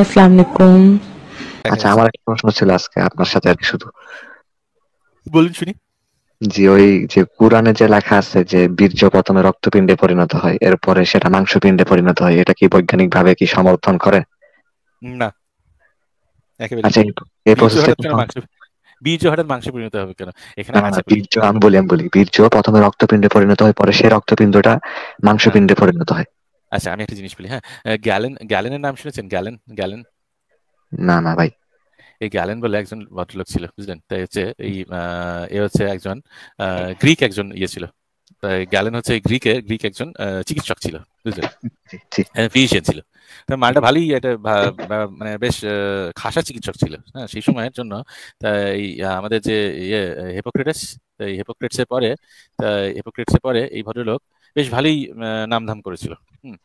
আচ্ছা আমার একটা প্রশ্ন ছিল আজকে আপনার সাথে আর শুধু বলুন শুনি জি ওই যে কোরআনে যে লেখা আছে যে বীর্য প্রথমে রক্তপিণ্ডে পরিণত হয় এরপরে সেটা মাংসপিণ্ডে পরিণত হয় এটা কি বৈজ্ঞানিক ভাবে কি সমর্থন করে না আচ্ছা, বীর্য প্রথমে রক্তপিণ্ডে পরিণত হয় পরে সে রক্তপিণ্ডটা মাংসপিণ্ডে পরিণত হয় আচ্ছা আমি একটা জিনিস বলি হ্যাঁ গ্যালেন গ্যালেনের নাম শুনেছেন গ্যালেন গ্যালেন না না ভাই এই গ্যালেন বলে একজন ভদ্রলোক ছিল বুঝলেন তাই হচ্ছে এই এ হচ্ছে একজন গ্রিক একজন ইয়ে ছিল গ্যালেন হচ্ছে গ্রিকে গ্রিক একজন চিকিৎসক ছিল বুঝলেন ফিজিশিয়ান হ্যাঁ, ছিল তার মালটা ভালোই একটা মানে বেশ খাসা চিকিৎসক ছিল হ্যাঁ সেই সময়ের জন্য তাই আমাদের যে ইয়ে হেপোক্রেটাস এই হেপোক্রেটসের পরে হেপোক্রেটসের পরে এই ভদ্রলোক আহ বেশ ভালোই নামধাম করেছিল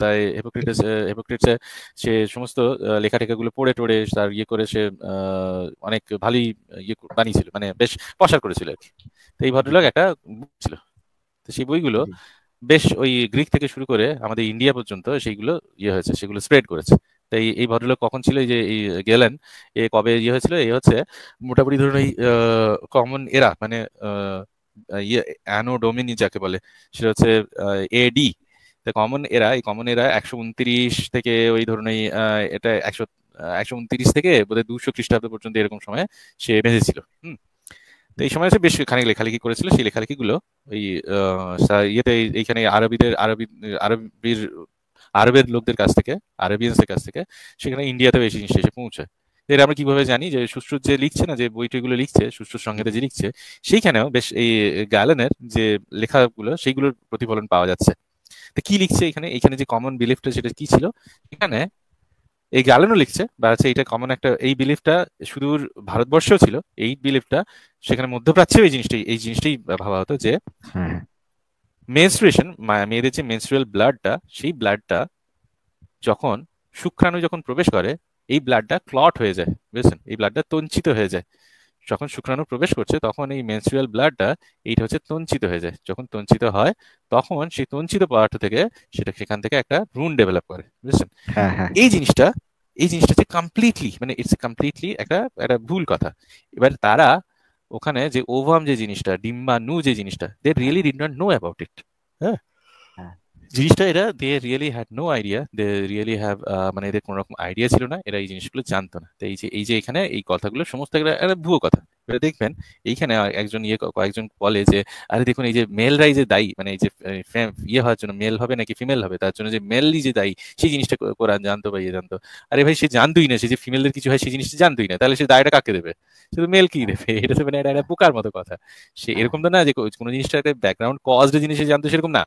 তাই হেপোক্রিটিস হেপোক্রিটসে সে সমস্ত লেখা টেখাগুলো পড়ে টড়ে তার ইয়ে করে সে অনেক ভালোই ইয়ে বানিয়েছিল মানে বেশ পসার করেছিল আর কি তো এই ভদ্রলোক একটা বুক ছিল তো সেই বইগুলো বেশ ওই গ্রিক থেকে শুরু করে আমাদের ইন্ডিয়া পর্যন্ত সেইগুলো ইয়ে হয়েছে সেগুলো স্প্রেড করেছে তাই এই ভদ্রলোক কখন ছিল যে এই গেলেন এ কবে ইয়ে হয়েছিল এই হচ্ছে মোটামুটি ধরুন এই কমন এরা মানে আহ ইয়ে অ্যানোডোমিনি যাকে বলে সেটা হচ্ছে এডি কমন এরা এই কমন এরা একশো উনত্রিশ থেকে ওই ধরনের এটা একশো একশো উনত্রিশ থেকে বোধহয় দুশো খ্রিস্টাব্দ পর্যন্ত এরকম সময়ে সে বেঁধেছিল হম তো এই সময় সে বেশ খানিক লেখালেখি করেছিল সেই লেখালেখি গুলো ওই ইয়েতে এইখানে আরবিদের আরবি আরবির আরবের লোকদের কাছ থেকে আরবিয়ানদের কাছ থেকে সেখানে ইন্ডিয়াতে বেশি জিনিস এসে পৌঁছায় এটা আমরা কিভাবে জানি যে সুশ্রুত যে লিখছে না যে বইটিগুলো লিখছে সুশ্রুত সংহিতা যে লিখছে সেইখানেও বেশ এই গ্যালেনের যে লেখাগুলো সেইগুলোর প্রতিফলন পাওয়া যাচ্ছে তো কি লিখছে এখানে এখানে যে কমন বিলিফটা সেটা কি ছিল এখানে এই গ্যালেনও লিখছে বা হচ্ছে এটা কমন একটা এই বিলিফটা সুদূর ভারতবর্ষেও ছিল এই বিলিফটা সেখানে মধ্যপ্রাচ্যেও এই জিনিসটাই এই জিনিসটাই ভাবা হতো যে মেনস্ট্রুয়েশন মেয়েদের যে মেনস্ট্রুয়াল ব্লাডটা সেই ব্লাডটা যখন শুক্রাণু যখন প্রবেশ করে এই ব্লাডটা ক্লট হয়ে যায় বুঝেছেন এই ব্লাডটা তঞ্চিত হয়ে যায় যখন শুক্রাণু প্রবেশ করছে তখন এই মেন্সুরাল ব্লাডটা এইটা হচ্ছে তঞ্চিত হয়ে যায় যখন তঞ্চিত হয় তখন সেই তঞ্চিত পদার্থ থেকে সেটা সেখান থেকে একটা ভ্রূণ ডেভেলপ করে বুঝছেন হ্যাঁ, হ্যাঁ। এই জিনিসটা এই জিনিসটা হচ্ছে কমপ্লিটলি মানে ইটস কমপ্লিটলি একটা একটা ভুল কথা এবার তারা ওখানে যে ওভাম যে জিনিসটা নু যে জিনিসটা they really did not know about it হ্যাঁ জিনিসটা এরা they really had no idea they really have মানে এদের কোনো রকম আইডিয়া ছিল না এরা এই জিনিসগুলো জানতো না এই যে এই যে এখানে এই কথাগুলো সমস্ত একটা ভুয়ো কথা এবার দেখবেন এইখানে একজন ইয়ে কয়েকজন বলে যে আরে দেখুন এই যে মেলরাই যে দায়ী মানে এই যে ইয়ে হওয়ার জন্য মেল হবে নাকি ফিমেল হবে তার জন্য যে মেললি যে দায়ী সেই জিনিসটা কোরআন জানতো বা ইয়ে জানতো আরে ভাই সে জানতোই না সে যে ফিমেলদের কিছু হয় সেই জিনিসটা জানতোই না তাহলে সে দায়টা কাকে দেবে সে তো মেল কি দেবে এটা তো মানে এটা পোকার মতো কথা সে এরকম তো না যে কোনো জিনিসটা একটা ব্যাকগ্রাউন্ড কজড জিনিস জানতো সেরকম না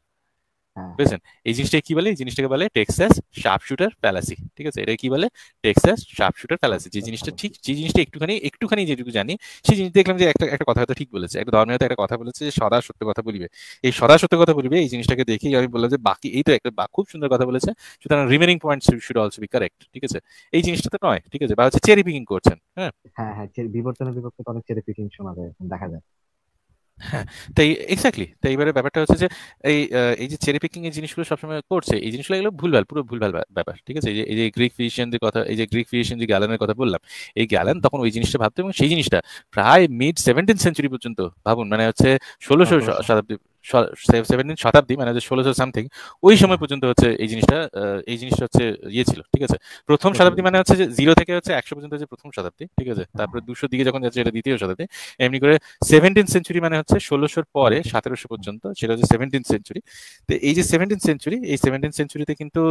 হ্যাঁ। বুঝছেন এই জিনিসটা কি বলে এই জিনিসটাকে বলে টেক্সাস শার্প শুটার প্যালাসি ঠিক আছে এটা কি বলে টেক্সাস শার্প শুটার প্যালাসি যে জিনিসটা আচ্ছা। ঠিক যে জিনিসটা একটুখানি একটুখানি যেটুকু জানি সেই জিনিস দেখলাম যে একটা একটা কথা হয়তো ঠিক বলেছে একটা ধর্মের একটা কথা বলেছে যে সদা সত্য কথা বলিবে এই সদা সত্য কথা বলিবে এই জিনিসটাকে দেখেই আমি বললাম যে বাকি এই তো একটা খুব সুন্দর কথা বলেছে সুতরাং remaining point should also be correct ঠিক আছে এই জিনিসটা তো নয় ঠিক আছে বা হচ্ছে চেরি পিকিং করছেন হ্যাঁ হ্যাঁ হ্যাঁ বিবর্তনের বিপক্ষে অনেক চেরি পিকিং শোনা যায় দেখা যায় হ্যাঁ তাই এক্স্যাক্টলি তাই এবারে ব্যাপারটা হচ্ছে যে এই এই যে চেরি পিকিং এর জিনিসগুলো সবসময় করছে এই জিনিসগুলো এগুলো ভুলভাল পুরো ভুলভাল ব্যাপার ঠিক আছে এই যে গ্রিক ফিজিশিয়ানদের কথা এই যে গ্রিক ফিজিশিয়ান যে গ্যালানের কথা বললাম এই গ্যালান তখন ওই জিনিসটা ভাবতো এবং সেই জিনিসটা প্রায় মিড সেভেন্টিন সেঞ্চুরি পর্যন্ত ভাবুন মানে হচ্ছে ষোলোশো শতাব্দী সেভেন্টিন শতাব্দী মানে ষোলোশো সামথিং ওই সময় পর্যন্ত হচ্ছে এই জিনিসটা এই জিনিসটা হচ্ছে ইয়ে ছিল ঠিক আছে প্রথম শতাব্দী মানে হচ্ছে যে জিরো থেকে হচ্ছে একশো পর্যন্ত হচ্ছে প্রথম শতাব্দী ঠিক আছে তারপরে দুশো দিকে যখন যাচ্ছে এটা দ্বিতীয় শতাব্দী এমনি করে সেভেন্টিন সেঞ্চুরি মানে হচ্ছে ষোলোশোর পরে সতেরোশো পর্যন্ত সেটা হচ্ছে সেভেন্টিন সেঞ্চুরি তো এই যে সেভেন্টিন সেঞ্চুরি এই সেভেন্টিন সেঞ্চুরিতে কিন্তু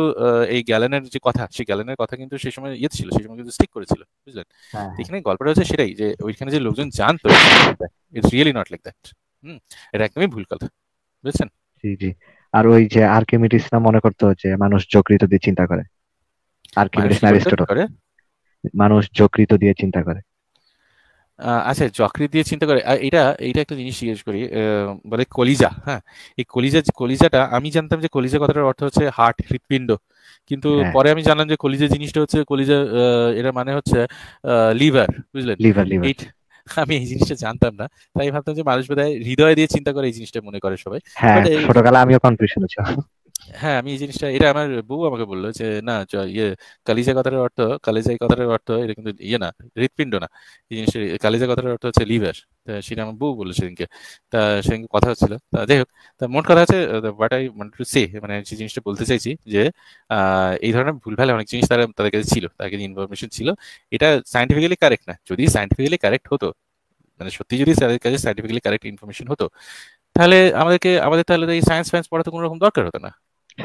এই গ্যালেনের যে কথা সেই গ্যালেনের কথা কিন্তু সেই সময় ইয়ে ছিল সেই সময় কিন্তু স্টিক করেছিল বুঝলেন হ্যাঁ, হ্যাঁ। এখানে গল্পটা হচ্ছে সেটাই যে ওইখানে যে লোকজন জানতো it's really not like that hmm এটা একদমই ভুল কথা বুঝছেন জি জি আর ওই যে আর্কিমিডিস না মনে করতে হচ্ছে মানুষ যকৃত দিয়ে চিন্তা করে আর্কিমিডিস না অ্যারিস্টটল মানুষ যকৃত দিয়ে চিন্তা করে আচ্ছা যকৃত দিয়ে চিন্তা করে এটা এটা একটা জিনিস জিজ্ঞেস করি বলে কলিজা হ্যাঁ এই কলিজা কলিজাটা আমি জানতাম যে কলিজা কথাটার অর্থ হচ্ছে হার্ট হৃৎপিণ্ড কিন্তু হ্যাঁ। পরে আমি জানলাম যে কলিজা জিনিসটা হচ্ছে কলিজা এটা মানে হচ্ছে লিভার বুঝলেন লিভার লিভার আমি এই জিনিসটা জানতাম না তাই ভাবতাম যে মানুষ বোধহয় হৃদয় দিয়ে চিন্তা করে এই জিনিসটা মনে করে সবাই হ্যাঁ, ছোটবেলা আমিও কনফিউশন ছিলাম হ্যাঁ আমি এই জিনিসটা এটা আমার বউ আমাকে বললো যে না ইয়ে কালিজা কথার অর্থ কালিজা এই কথাটার অর্থ এটা কিন্তু ইয়ে না হৃৎপিণ্ড না এই জিনিসটা কালিজা কথাটার অর্থ হচ্ছে লিভার সেটা আমার বউ বললো সেদিনকে তা সেদিনকে কথা হচ্ছিল তা যাই হোক তা মোট কথা আছে but I want to say মানে যে জিনিসটা বলতে চাইছি যে এই ধরনের ভুলভাল অনেক জিনিস তারা তাদের কাছে ছিল তাদের কাছে ইনফরমেশন ছিল এটা সায়েন্টিফিক্যালি কারেক্ট না যদি সায়েন্টিফিক্যালি কারেক্ট হতো মানে সত্যি যদি তাদের কাছে সায়েন্টিফিক্যালি কারেক্ট ইনফরমেশন হতো তাহলে আমাদেরকে আমাদের তাহলে এই সায়েন্স ফায়েন্স পড়াতে কোনো রকম দরকার হতো না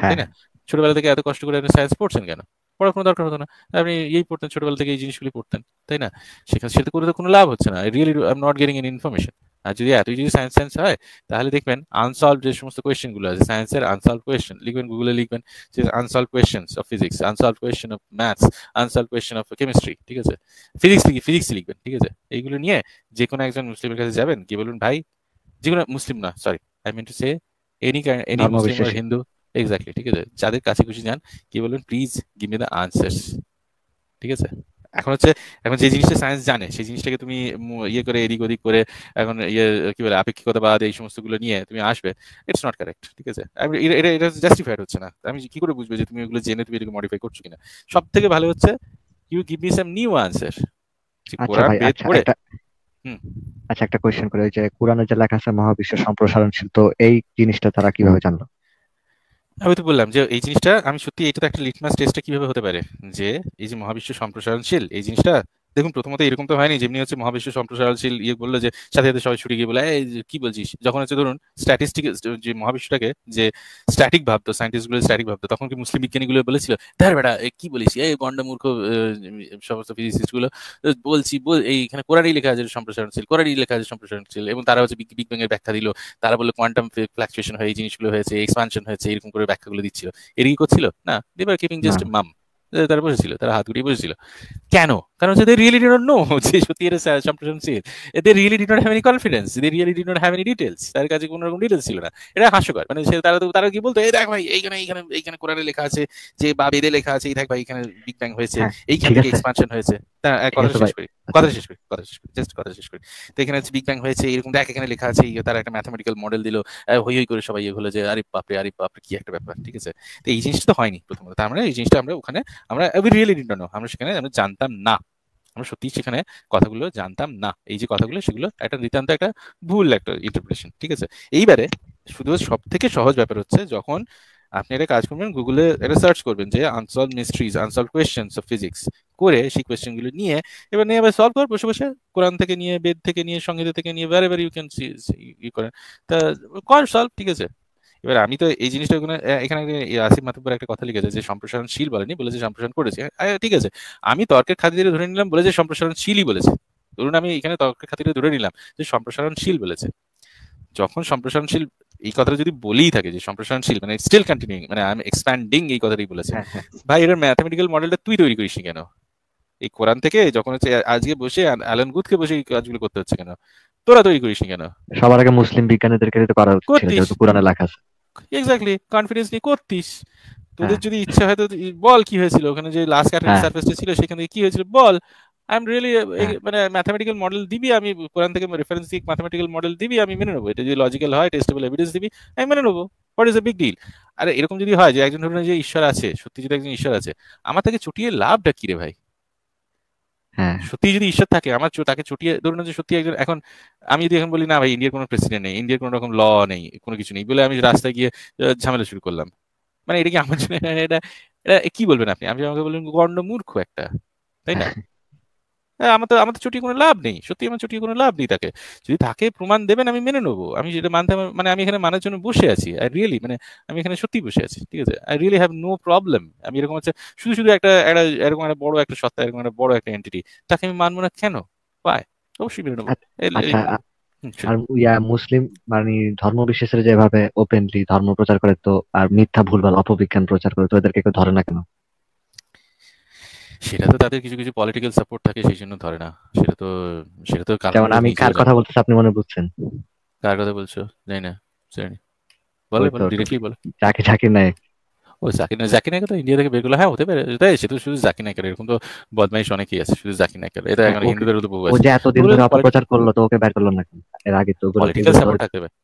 তাই হ্যাঁ। না ছোটবেলা থেকে এত কষ্ট করে আপনি সায়েন্স পড়ছেন কেন পড়ার কোনো দরকার হতো না আপনি এই পড়তেন ছোটবেলা থেকে এই জিনিসগুলি পড়তেন তাই না সেখানে সেটা করে তো কোনো লাভ হচ্ছে না really I am not getting in information আর যদি এতই যদি সায়েন্স সায়েন্স হয় তাহলে দেখবেন আনসলভ যে সমস্ত কোয়েশ্চেনগুলো আছে সায়েন্সের আনসলভ কোয়েশ্চেন লিখবেন গুগলে লিখবেন যে unsolved question of physics unsolved question of maths unsolved question of chemistry ঠিক আছে ফিজিক্স লিখি ফিজিক্স লিখবেন ঠিক আছে এইগুলো নিয়ে যে কোনো একজন মুসলিমের কাছে যাবেন কি বলুন ভাই যে কোনো মুসলিম না sorry I mean to say any any Muslim Hindu exactly ঠিক আছে যাদের কাছে খুশি যান কি বলবেন please give me the answer ঠিক আছে এখন হচ্ছে এখন যে জিনিসটা সায়েন্স জানে সেই জিনিসটাকে তুমি ইয়ে করে এদিক ওদিক করে এখন ইয়ে কি বলে আপেক্ষিকতাবাদ এই সমস্ত গুলো নিয়ে তুমি আসবে ইটস নট কারেক্ট ঠিক আছে এটা এটা জাস্টিফাইড হচ্ছে না আমি কি করে বুঝবো যে তুমি ওগুলো জেনে তুমি এটাকে মডিফাই করছো কিনা সব থেকে ভালো হচ্ছে you give me some new answer আচ্ছা একটা কোয়েশ্চেন করে ওই যে কোরআনে যে লেখা আছে মহাবিশ্ব সম্প্রসারণশীল তো এই জিনিসটা তারা কিভাবে জানলো আমি তো বললাম যে এই জিনিসটা আমি সত্যি এটা তো একটা লিটমাস টেস্টটা কিভাবে হতে পারে যে এই যে মহাবিশ্ব সম্প্রসারণশীল এই জিনিসটা দেখুন প্রথমত এরকম তো হয়নি যেমনি হচ্ছে মহাবিশ্ব সম্প্রসারণশীল ইয়ে বললো যে সাথে সাথে সবাই ছুটি গিয়ে বলে কি বলছিস যখন হচ্ছে ধরুন স্ট্যাটিস্টিক যে মহাবিশ্বটাকে যে স্ট্যাটিক ভাবতো সায়েন্টিস্ট গুলো স্ট্যাটিক ভাবতো তখন কি মুসলিম বিজ্ঞানীগুলো বলেছিল তার বেটা কি বলিস এই গন্ড মূর্খ সমস্ত ফিজিসিস্ট গুলো বলছি এইখানে কোরারি লেখা আছে সম্প্রসারণশীল কোরারি লেখা আছে সম্প্রসারণশীল এবং তারা হচ্ছে বিগ ব্যাং ব্যাখ্যা দিল তারা বললো কোয়ান্টাম ফ্ল্যাকচুয়েশন হয়ে এই জিনিসগুলো হয়েছে এক্সপানশন হয়েছে এরকম করে ব্যাখ্যাগুলো দিচ্ছিল এরই করছিল না দেবার কিপিং জাস্ট মাম তারা বসেছিল তারা হাত গুটিয়ে বসেছিল কেন কারণ হচ্ছে they really did not know যে সত্যি এটা they really did not have any confidence they really did not have any details তার কাছে কোনো রকম ডিটেলস ছিল না এটা হাস্যকর মানে সে তারা তো তারা কি বলতো এই দেখ ভাই এইখানে এইখানে এইখানে কোরআনে লেখা আছে যে বা বেদে লেখা আছে এই দেখ ভাই এখানে বিগ ব্যাং হয়েছে হ্যাঁ, এইখানে এক্সপানশন হয়েছে হ্যাঁ, হ্যাঁ, আচ্ছা। এখানে হয়েছে এখানে লেখা আছে একটা মডেল হই সবাই ইয়ে হলো যে আরে আরে কি একটা ব্যাপার ঠিক আছে এই জিনিসটা হয়নি মানে এই জিনিসটা আমরা ওখানে আমরা সেখানে আমরা জানতাম না আমরা সত্যি সেখানে কথাগুলো জানতাম না এই যে কথাগুলো সেগুলো একটা নিতান্ত একটা ভুল একটা ইন্টারপ্রিটেশন ঠিক আছে এইবারে শুধু সব থেকে সহজ ব্যাপার হচ্ছে যখন আপনি একটা কাজ করবেন গুগলে একটা সার্চ করবেন যে unsolved mysteries unsolved questions of physics করে সেই কোয়েশ্চেনগুলো নিয়ে এবার নিয়ে আবার সলভ কর বসে বসে কোরআন থেকে নিয়ে বেদ থেকে নিয়ে সংগীত থেকে নিয়ে ভ্যার very you can see you করেন তা কর সলভ ঠিক আছে এবার আমি তো এই জিনিসটা এখানে আসিফ মাতুপুর একটা কথা লিখেছে যে সম্প্রসারণশীল বলেনি বলেছে সম্প্রসারণ করেছে ঠিক আছে আমি তর্কের খাতিরে ধরে নিলাম বলেছে সম্প্রসারণশীলই বলেছে ধরুন আমি এখানে তর্কের খাতিরে ধরে নিলাম যে সম্প্রসারণশীল বলেছে যখন সম্প্রসারণশীল এই কথাটা যদি বলেই থাকে যে সম্প্রসারণশীল মানে স্টিল কন্টিনিউইং মানে আই এম এক্সপ্যান্ডিং এই কথাটাই বলেছে হ্যাঁ, হ্যাঁ। ভাই এটার ম্যাথমেটিক্যাল মডেলটা তুই তৈরি করিস কেন এই কোরআন থেকে যখন হচ্ছে আজকে বসে অ্যালান গুথকে বসে এই কাজগুলো করতে হচ্ছে কেন তোরা তৈরি করিস কেন সবার আগে মুসলিম বিজ্ঞানীদেরকে তো করা হচ্ছে কোরআনে লেখা আছে এক্স্যাক্টলি কনফিডেন্স নিয়ে করতিস তোদের হ্যাঁ। যদি ইচ্ছা হয় তো বল কি হয়েছিল ওখানে যে লাস্ট কাটের সারফেসটা ছিল সেখান থেকে কি হয়েছিল বল আই এম রিয়েলি মানে ম্যাথমেটিক্যাল মডেল দিবি আমি কোরআন থেকে রেফারেন্স দিয়ে ম্যাথমেটিক্যাল মডেল দিবি আমি মেনে নেবো এটা যদি লজিক্যাল হয় টেস্টেবল এভিডেন্স দিবি আমি মেনে নেবো what is a big deal আর এরকম যদি হয় যে একজন ধরুন যে ঈশ্বর আছে সত্যি যদি একজন ঈশ্বর আছে আমার থেকে ছুটিয়ে লাভটা কি রে ভাই হ্যাঁ। সত্যি যদি ঈশ্বর থাকে আমার তাকে ছুটিয়ে ধরুন যে সত্যি একজন এখন আমি যদি এখন বলি না ভাই ইন্ডিয়ার কোনো প্রেসিডেন্ট নেই ইন্ডিয়ার কোনো রকম ল নেই কোনো কিছু নেই বলে আমি রাস্তায় গিয়ে ঝামেলা শুরু করলাম মানে এটা কি আমার জন্য এটা এটা কি বলবেন আপনি আমি আমাকে বলবেন গন্ড মূর্খ একটা তাই না হ্যাঁ। আমাদের আমাদের ছুটি কোনো লাভ নেই সত্যি আমার ছুটি কোনো লাভ নেই তাকে যদি তাকে প্রমাণ দেবেন আমি মেনে নেবো আমি যেটা মানতে মানে আমি এখানে মানার জন্য বসে আছি আই রিয়েলি মানে আমি এখানে সত্যি বসে আছি ঠিক আছে I really have no problem আমি এরকম হচ্ছে শুধু শুধু একটা একটা এরকম একটা বড় একটা সত্তা এরকম একটা বড় একটা এন্টিটি তাকে আমি মানবো না কেন পায় অবশ্যই মেনে নেবো আচ্ছা, আচ্ছা, আর ইয়া মুসলিম মানে ধর্ম বিশেষের যেভাবে ওপেনলি ধর্ম প্রচার করে তো আর মিথ্যা ভুলভাল অপবিজ্ঞান প্রচার করে তো এদেরকে কেউ ধরে না কেন সেটা তো তাদের কিছু কিছু পলিটিক্যাল সাপোর্ট থাকে সেই জন্য ধরে না সেটা তো সেটা তো কারণ আমি কার কথা বলতেছি আপনি মনে বুঝছেন কার কথা বলছো জানি না জানি বলে বলে ডিরেক্টলি বলে যাকে যাকে নাই ও জাকির নায়ক জাকির নায়ক তো ইন্ডিয়া থেকে হ্যাঁ হতে পারে তাই সে তো শুধু জাকির এরকম তো বদমাইশ অনেকেই আছে শুধু জাকির নায়কের এটা এখন হিন্দুদের তো ও যে এতদিন ধরে অপপ্রচার করলো তো ওকে বের করলো না এর আগে তো পলিটিক্যাল সাপোর্ট থাকতে পারে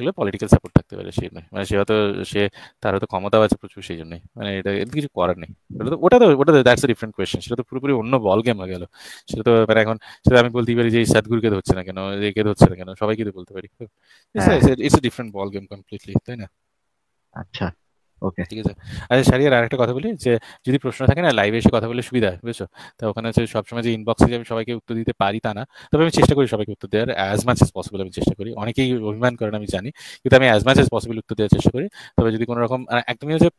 এগুলো পলিটিক্যাল সাপোর্ট থাকতে পারে সে মানে সে হয়তো সে তার হয়তো ক্ষমতাও আছে প্রচুর সেই জন্যই মানে এটা কিছু করার নেই ওটা তো ওটা তো ওটা তো দ্যাটস ডিফারেন্ট কোয়েশ্চেন সেটা তো পুরোপুরি অন্য বল গেম হয়ে গেল সেটা তো মানে এখন সেটা আমি বলতেই পারি যে সাদগুরুকে ধরছে না কেন একে ধরছে না কেন সবাইকে তো বলতে পারি it's a different ball game completely তাই না আচ্ছা ওকে ঠিক আছে আচ্ছা আর আরেকটা কথা বলি যে যদি প্রশ্ন থাকে না লাইভে এসে কথা বলে সুবিধা হয় বুঝছো তো ওখানে হচ্ছে সবসময় যে ইনবক্সে যে আমি সবাইকে উত্তর দিতে পারি তা না তবে আমি চেষ্টা করি সবাইকে উত্তর দেওয়ার অ্যাজ মাচ অ্যাজ পসিবল আমি চেষ্টা করি অনেকেই অভিমান করেন আমি জানি কিন্তু আমি অ্যাজ মাছ অ্যাজ পসিবল উত্তর দেওয়ার চেষ্টা করি তবে যদি কোনো রকম মানে একদমই হচ্ছে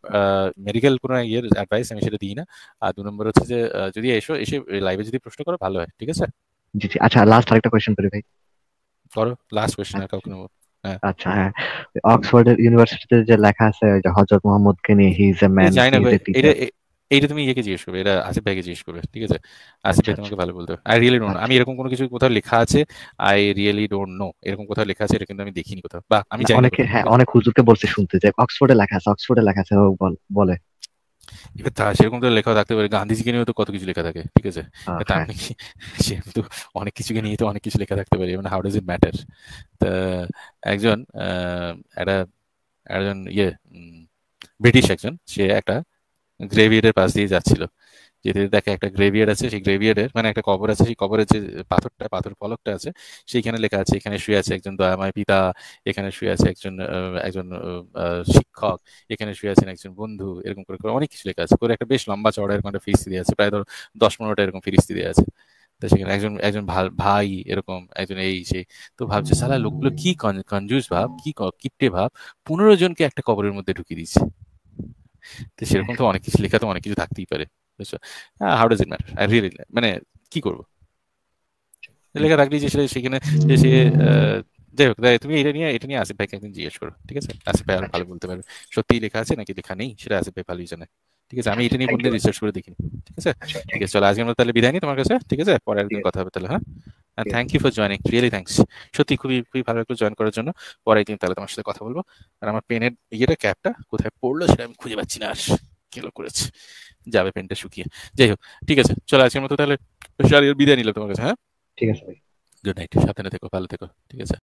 মেডিকেল কোনো ইয়ের অ্যাডভাইস আমি সেটা দিই না আর দু নম্বর হচ্ছে যে যদি এসো এসে লাইভে যদি প্রশ্ন করো ভালো হয় ঠিক আছে জি জি আচ্ছা লাস্ট আরেকটা কোয়েশ্চেন করি ভাই করো লাস্ট কোয়েশ্চেন আর আচ্ছা। কাউকে নেবো হ্যাঁ। আচ্ছা হ্যাঁ অক্সফোর্ড ইউনিভার্সিটিতে যে লেখা আছে ওই যে হযরত মোহাম্মদ কে নিয়ে হি ইজ এ ম্যান এটা এইটা তুমি ইয়েকে জিজ্ঞেস করবে এটা আসিফ ভাইকে জিজ্ঞেস করবে ঠিক আছে আসিফ ভাই আচ্ছা, তোমাকে ভালো বলতে আই রিয়েলি ডোন্ট আমি আচ্ছা। এরকম কোনো কিছু কোথাও লেখা আছে আই রিয়েলি ডোন্ট নো এরকম কোথাও লেখা আছে এটা কিন্তু আমি দেখিনি কোথাও বা আমি জানি অনেকে হ্যাঁ অনেক হুজুরকে বলছে শুনতে যে অক্সফোর্ডে লেখা আছে অক্সফোর্ডে লেখা আছে বলে এবার তা সেরকম তো লেখা থাকতে পারে গান্ধীজিকে নিয়েও তো কত কিছু লেখা থাকে ঠিক আছে তার সেরকম তো অনেক কিছুকে নিয়ে তো অনেক কিছু লেখা থাকতে পারে মানে হাউ ডাজ ইট ম্যাটার তা একজন একটা একজন ইয়ে ব্রিটিশ একজন সে একটা গ্রেভিয়ারের পাশ দিয়ে যাচ্ছিল যেতে দেখে একটা গ্রেভিয়ার আছে সেই গ্রেভিয়ারের মানে একটা কবর আছে সেই কবরের যে পাথরটা পাথর ফলকটা আছে সেইখানে লেখা আছে এখানে শুয়ে আছে একজন দয়াময় পিতা এখানে শুয়ে আছে একজন একজন শিক্ষক এখানে শুয়ে আছেন একজন বন্ধু এরকম করে করে অনেক কিছু লেখা আছে করে একটা বেশ লম্বা চড়া এরকম একটা ফিরিস্তি দেওয়া আছে প্রায় ধর দশ পনেরোটা এরকম ফিরিস্তি দেওয়া আছে তো সেখানে একজন একজন ভাই এরকম একজন এই সে তো ভাবছে সালা লোকগুলো কি কনজুস ভাব কি কিপটে ভাব পনেরো জনকে একটা কবরের মধ্যে ঢুকিয়ে দিচ্ছে তো সেরকম তো অনেক কিছু লেখা তো অনেক কিছু থাকতেই পারে বুঝছো how does it matter I really মানে কি করবো লেখা রাখলি যে সেখানে যে সে যাই হোক তুমি এটা নিয়ে এটা নিয়ে আসিফ ভাইকে একদিন জিজ্ঞেস করো ঠিক আছে আসিফ ভাই আর আচ্ছা। ভালো বলতে পারবে সত্যি লেখা আছে নাকি লেখা নেই সেটা আসিফ ভাই ভালোই জানে ঠিক আছে আমি এটা নিয়ে কোনদিন রিসার্চ করে দেখিনি ঠিক আছে আচ্ছা, ঠিক আছে চলো আজকে আমরা তাহলে বিদায় নিই তোমার কাছে ঠিক আছে পরের একদিন কথা হবে তাহলে হ্যাঁ thank you for joining really thanks সত্যি খুবই খুবই ভালো করে জয়েন করার জন্য পরের দিন তাহলে তোমার সাথে কথা বলবো আর আমার পেনের ইয়েটা ক্যাপটা কোথায় পড়লো সেটা আমি খুঁজে পাচ্ছি না আর কিলো করেছে যাবে পেনটা শুকিয়ে যাই হোক ঠিক আছে চলো আজকের মতো তাহলে বিদায় নিলাম তোমার কাছে হ্যাঁ ঠিক আছে ভাই গুড নাইট সাথে না থেকো ভালো থেকো ঠিক আছে